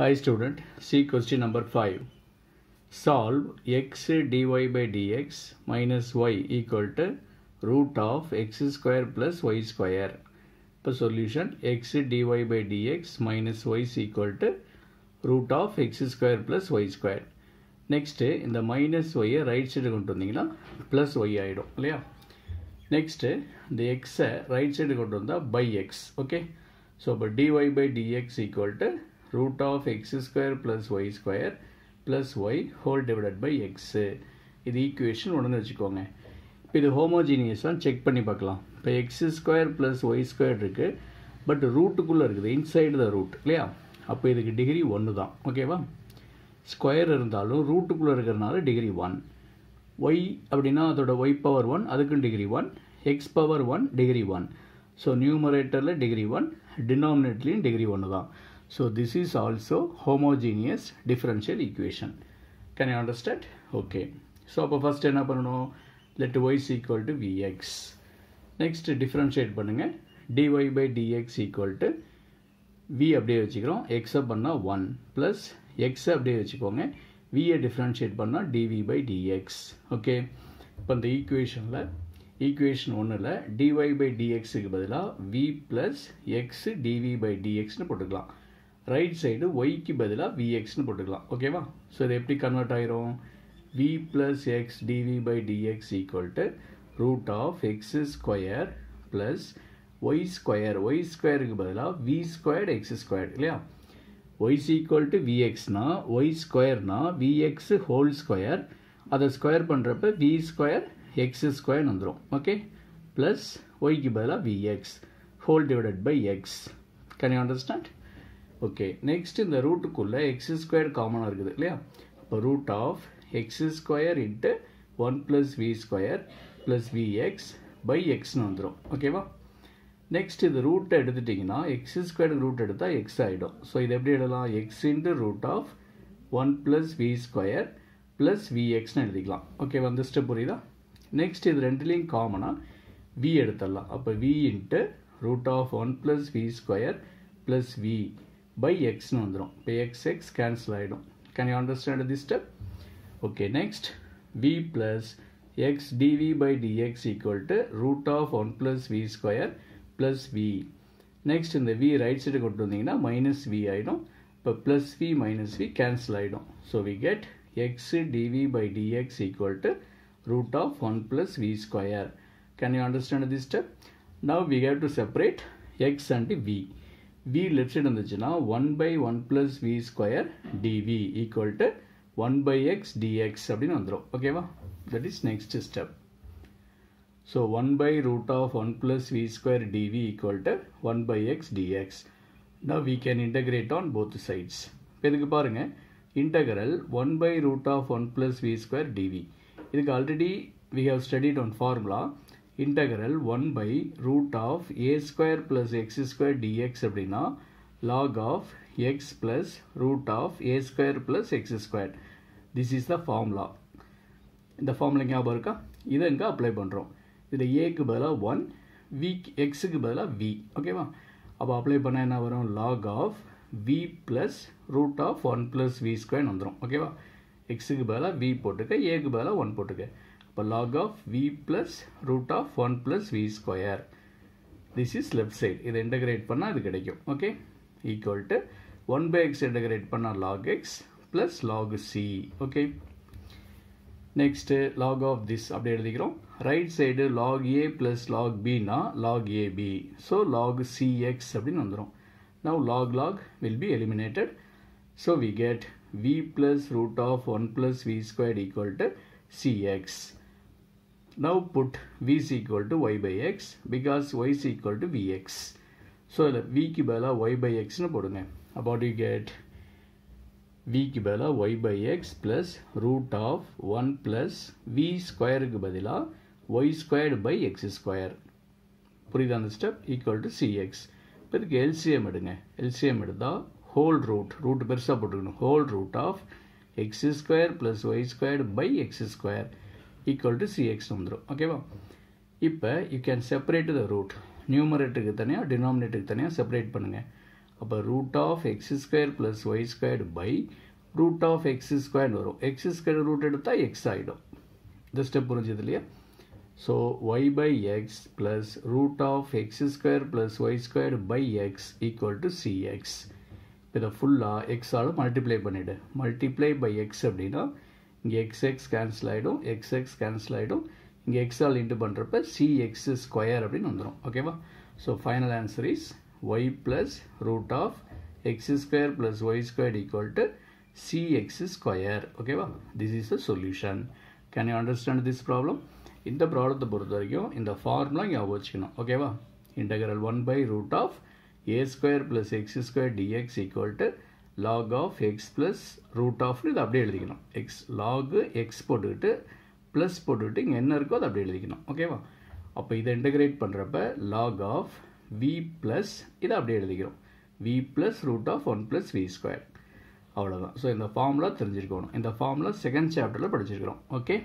Hi student, see question number 5. Solve x dy by dx minus y equal to root of x square plus y square. இப்போ solution x dy by dx minus y is equal to root of x square plus y square. Next இந்த minus ஒய்யை right side கொண்டு வந்தீங்கன்னா plus Y ஆகிடும் இல்லையா next இந்த எக்ஸை right side கொண்டு வந்தால் பை எக்ஸ் ஓகே ஸோ இப்போ dy by dx equal to root of x square plus y square plus y whole divided by x இது ஈக்குவேஷன் உடனே வச்சுக்கோங்க இப்போ இது ஹோமோஜீனியஸாக செக் பண்ணி பார்க்கலாம் இப்போ x square plus y square இருக்குது பட் ரூட்டுக்குள்ளே இருக்குது இன்சைடு த ரூட் இல்லையா அப்போ இதுக்கு டிகிரி ஒன்று தான் ஓகேவா ஸ்கொயர் இருந்தாலும் ரூட்டுக்குள்ளே இருக்கிறனால டிகிரி ஒன் ஒய் அப்படின்னா அதோட ஒய் பவர் ஒன் அதுக்கும் degree one x power one degree one so நியூமரேட்டரில் டிகிரி ஒன் டினாமினேட்லேயும் டிகிரி ஒன்று தான் So this is also homogeneous differential equation. Can you understand? Okay. So அப்போ ஃபஸ்ட் என்ன பண்ணணும் let y's equal to vx next differentiate பண்ணுங்கள் dy by dx equal to v அப்படியே வச்சுக்கிறோம் எக்ஸை பண்ணால் ஒன் ப்ளஸ் எக்ஸை அப்படியே வச்சுக்கோங்க வியை டிஃப்ரென்ஷியேட் பண்ணால் டிவி பை டிஎக்ஸ் ஓகே இப்போ இந்த ஈக்குவேஷனில் ஈக்குவேஷன் ஒன்றில் டிஒய் பை டிஎக்ஸுக்கு பதிலாக v plus x dv by டிஎக்ஸ்னு போட்டுக்கலாம் ரைட் சைடு ஒய்க்கு பதிலாக விஎக்ஸ்னு போட்டுக்கலாம் ஓகேவா ஸோ இது எப்படி கன்வெர்ட் ஆகிரும் v plus x dv by dx equal to root of x square plus y square y ஸ்கொயருக்கு பதிலாக வி ஸ்கொயர்டு எக்ஸ் ஸ்கொயர் இல்லையா ஒய்ஸ் ஈக்குவல் டு விஎக்ஸ்னா ஒய் ஸ்கொயர்னா விஎக்ஸ் ஹோல் ஸ்கொயர் அதை ஸ்கொயர் பண்ணுறப்ப வி ஸ்கொயர் எக்ஸ் ஸ்கொயர்னு வந்துடும் okay plus ஒய்க்கு பதிலாக vx whole divided by x can you understand okay next இந்த ரூட்டுக்குள்ளே எக்ஸ் ஸ்கொயர் காமனாக இருக்குது இல்லையா இப்போ root of x square into one plus v square plus vx by எக்ஸ்னு வந்துடும் ஓகேவா நெக்ஸ்ட் இது ரூட்டை எடுத்துட்டிங்கன்னா எக்ஸ் ஸ்கொயர் ரூட் எடுத்தால் எக்ஸ் ஆகிடும் ஸோ இது எப்படி எழுதலாம் x into root of one plus v square plus விஎக்ஸ்னு எழுதிக்கலாம் ஓகே வந்து ஸ்டெப் புரியுதா நெக்ஸ்ட் இது ரெண்டுலேயும் காமனாக வி எடுத்துடலாம் அப்போ v into root of one plus v square plus v by x no andro. By x x cancel ido. Can you understand this step? Okay, next v plus x dv by dx equal to root of 1 plus v square plus v. Next in the v right side got to na minus v I know, But plus v minus v cancel ido. So we get x dv by dx equal to root of 1 plus v square. Can you understand this step? Now we have to separate x and v. V left side வந்துச்சுன்னா one by one plus v square dv equal to one by x dx அப்படின்னு வந்துடும் ஓகேவா that is next step so one by root of one plus v square dv equal to one by x dx now we can integrate on both sides இப்போ இதுக்கு பாருங்கள் integral one by root of one plus v square dv இதுக்கு already we have studied one formula integral one by root of a square plus x square dx அப்படின்னா log of x plus root of a square plus x square this is the formula இந்த formula ஞாபகம் இருக்கா இதை இங்கே apply பண்ணுறோம் இதில் ஏக்கு பதிலாக ஒன் வி எக்ஸுக்கு பதிலாக வி ஓகேவா அப்போ அப்ளை பண்ணால் என்ன வரும் log of v plus root of one plus v ஸ்கொயர்னு வந்துடும் ஓகேவா எக்ஸுக்கு பதிலாக வி போட்டுக்க ஏக்கு பதிலாக ஒன் போட்டுக்க இப்போ log of v plus root of 1 plus v square this is left side இதை integrate பண்ணால் இது கிடைக்கும் okay equal to 1 by x integrate பண்ணால் log x plus log c okay next log of this அப்படி எழுதிக்கிறோம் right side log a plus log b நா log ab so log cx அப்படின் வந்துரும் now log log will be eliminated so we get v plus root of 1 plus v squared equal to cx Now put v is equal to y by x because y is equal to vx. So இதில் விக்கு பதிலாக y by எக்ஸ்னு போடுங்க about you get விக்கு பதிலாக y by x plus root of one plus வி ஸ்கொயருக்கு பதிலாக y squared by x square புரியுது அந்த ஸ்டெப் ஈக்குவல் டு சிஎக்ஸ் இப்போ இதுக்கு எல்சிஎம் எடுங்க எல்சிஎம் எடுத்தால் ஹோல் ரூட் ரூட் பெருசாக போட்டுக்கணும் whole root of x square plus y squared by x square equal to x வந்துடும் ஓகேவா இப்போ you can separate the root நியூமரேட்டருக்கு தனியாக டினாமினேட்டருக்கு தனியாக செப்பரேட் பண்ணுங்கள் அப்போ root of x square plus y squared by root of x square வரும் எக்ஸ் ஸ்கொயர் ரூட் எடுத்தால் எக்ஸ் ஆகிடும் இந்த ஸ்டெப் புரிஞ்சது இல்லையா so y by x plus root of x square plus y square by X equal to cx இதை ஃபுல்லாக எக்ஸால் multiply பண்ணிவிடு மல்டிப்ளை பை எக்ஸ் அப்படின்னா இங்கே எக்ஸ் எக்ஸ் கேன்சல் ஆகிடும் எக்ஸ் எக்ஸ் கேன்சல் ஆகிடும் இங்கே எக்ஸால் இன்ட்டு பண்ணுறப்ப சிஎக்ஸ் ஸ்கொயர் அப்படின்னு வந்துடும் ஓகேவா so final answer is y plus root of x square plus y square equal to cx square ஓகேவா this is a solution can you understand this problem இந்த ப்ராப்ளத்தை பொறுத்த வரைக்கும் இந்த ஃபார்முலா ஞாபகம் வச்சுக்கணும் ஓகேவா integral one by root of a square plus x square dx equal to log of x plus root ஆஃப்னு இது அப்படியே எழுதிக்கணும் எக்ஸ் லாகு எக்ஸ் போட்டுக்கிட்டு ப்ளஸ் போட்டுக்கிட்டு இங்கே என்ன இருக்கோ அதை அப்படியே எழுதிக்கணும் ஓகேவா அப்போ இதை இன்டகிரேட் பண்ணுறப்ப லாக் ஆஃப் வி ப்ளஸ் இதை அப்படியே எழுதிக்கிறோம் v plus root of one plus v square அவ்வளோதான் ஸோ இந்த ஃபார்முலா தெரிஞ்சிருக்கணும் இந்த ஃபார்முலா செகண்ட் சாப்டரில் படிச்சிருக்கிறோம் ஓகே